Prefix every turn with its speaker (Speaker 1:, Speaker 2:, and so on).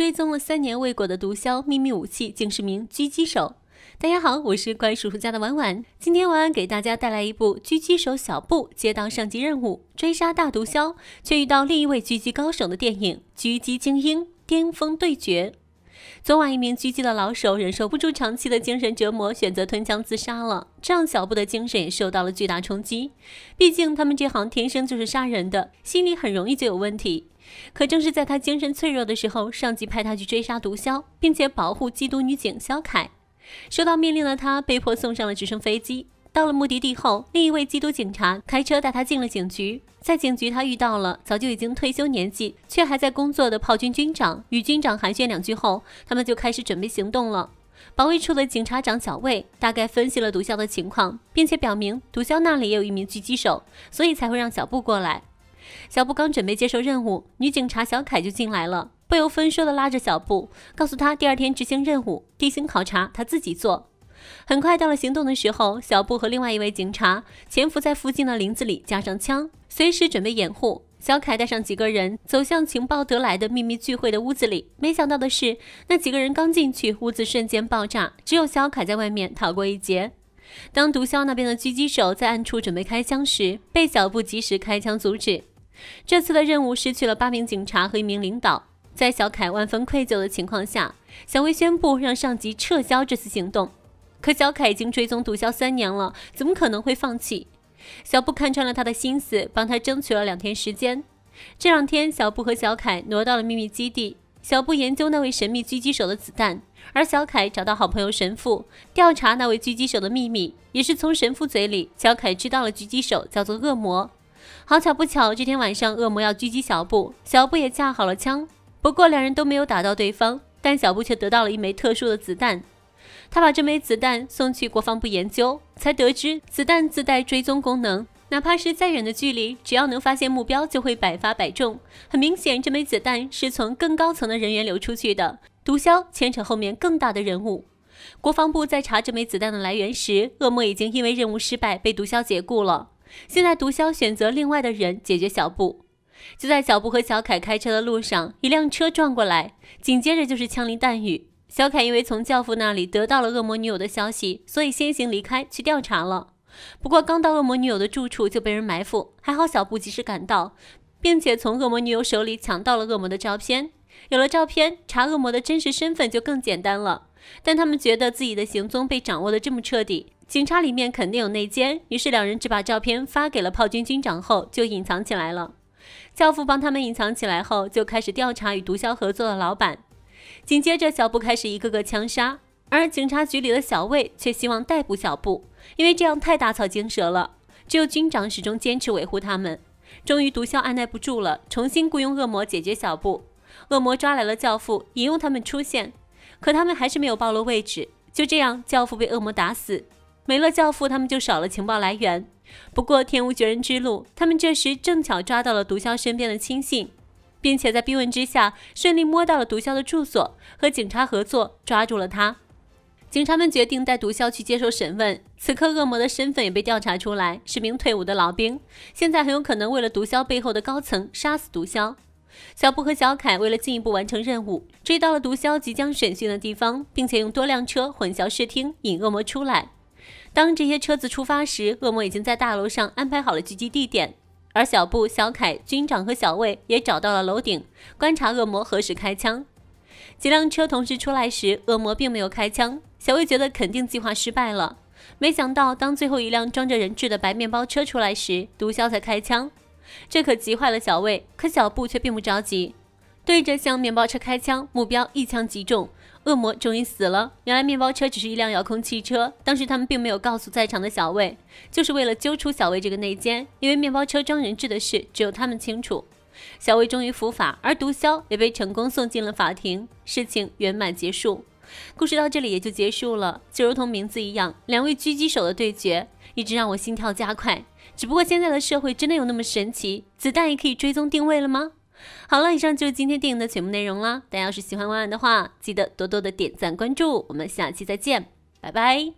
Speaker 1: 追踪了三年未果的毒枭秘密武器竟是名狙击手。大家好，我是乖叔叔家的婉婉。今天婉婉给大家带来一部狙击手小布接到上级任务追杀大毒枭，却遇到另一位狙击高手的电影《狙击精英巅峰对决》。昨晚，一名狙击的老手忍受不住长期的精神折磨，选择吞枪自杀了，这让小布的精神也受到了巨大冲击。毕竟他们这行天生就是杀人的，心里很容易就有问题。可正是在他精神脆弱的时候，上级派他去追杀毒枭，并且保护缉毒女警肖凯。收到命令的他被迫送上了直升飞机。到了目的地后，另一位缉毒警察开车带他进了警局。在警局，他遇到了早就已经退休年纪却还在工作的炮军军长。与军长寒暄两句后，他们就开始准备行动了。保卫处的警察长小魏大概分析了毒枭的情况，并且表明毒枭那里也有一名狙击手，所以才会让小布过来。小布刚准备接受任务，女警察小凯就进来了，不由分说的拉着小布，告诉他第二天执行任务，地形考察他自己做。很快到了行动的时候，小布和另外一位警察潜伏在附近的林子里，加上枪，随时准备掩护。小凯带上几个人走向情报得来的秘密聚会的屋子里。没想到的是，那几个人刚进去，屋子瞬间爆炸，只有小凯在外面逃过一劫。当毒枭那边的狙击手在暗处准备开枪时，被小布及时开枪阻止。这次的任务失去了八名警察和一名领导，在小凯万分愧疚的情况下，小薇宣布让上级撤销这次行动。可小凯已经追踪毒枭三年了，怎么可能会放弃？小布看穿了他的心思，帮他争取了两天时间。这两天，小布和小凯挪到了秘密基地。小布研究那位神秘狙击手的子弹，而小凯找到好朋友神父调查那位狙击手的秘密，也是从神父嘴里，小凯知道了狙击手叫做恶魔。好巧不巧，这天晚上，恶魔要狙击小布，小布也架好了枪。不过，两人都没有打到对方，但小布却得到了一枚特殊的子弹。他把这枚子弹送去国防部研究，才得知子弹自带追踪功能，哪怕是再远的距离，只要能发现目标，就会百发百中。很明显，这枚子弹是从更高层的人员流出去的，毒枭牵扯后面更大的人物。国防部在查这枚子弹的来源时，恶魔已经因为任务失败被毒枭解雇了。现在毒枭选择另外的人解决小布。就在小布和小凯开车的路上，一辆车撞过来，紧接着就是枪林弹雨。小凯因为从教父那里得到了恶魔女友的消息，所以先行离开去调查了。不过刚到恶魔女友的住处就被人埋伏，还好小布及时赶到，并且从恶魔女友手里抢到了恶魔的照片。有了照片，查恶魔的真实身份就更简单了。但他们觉得自己的行踪被掌握得这么彻底。警察里面肯定有内奸，于是两人只把照片发给了炮军军长后就隐藏起来了。教父帮他们隐藏起来后，就开始调查与毒枭合作的老板。紧接着，小布开始一个个枪杀，而警察局里的小魏却希望逮捕小布，因为这样太打草惊蛇了。只有军长始终坚持维护他们。终于，毒枭按耐不住了，重新雇佣恶魔解决小布。恶魔抓来了教父，引诱他们出现，可他们还是没有暴露位置。就这样，教父被恶魔打死。没了教父，他们就少了情报来源。不过天无绝人之路，他们这时正巧抓到了毒枭身边的亲信，并且在逼问之下，顺利摸到了毒枭的住所，和警察合作抓住了他。警察们决定带毒枭去接受审问。此刻，恶魔的身份也被调查出来，是名退伍的老兵。现在很有可能为了毒枭背后的高层，杀死毒枭。小布和小凯为了进一步完成任务，追到了毒枭即将审讯的地方，并且用多辆车混淆视听，引恶魔出来。当这些车子出发时，恶魔已经在大楼上安排好了狙击地点，而小布、小凯、军长和小魏也找到了楼顶，观察恶魔何时开枪。几辆车同时出来时，恶魔并没有开枪，小魏觉得肯定计划失败了。没想到，当最后一辆装着人质的白面包车出来时，毒枭才开枪，这可急坏了小魏。可小布却并不着急。对着向面包车开枪，目标一枪击中，恶魔终于死了。原来面包车只是一辆遥控汽车，当时他们并没有告诉在场的小魏，就是为了揪出小魏这个内奸，因为面包车装人质的事只有他们清楚。小魏终于伏法，而毒枭也被成功送进了法庭，事情圆满结束。故事到这里也就结束了，就如同名字一样，两位狙击手的对决一直让我心跳加快。只不过现在的社会真的有那么神奇，子弹也可以追踪定位了吗？好了，以上就是今天电影的全部内容了。大家要是喜欢婉婉的话，记得多多的点赞关注。我们下期再见，拜拜。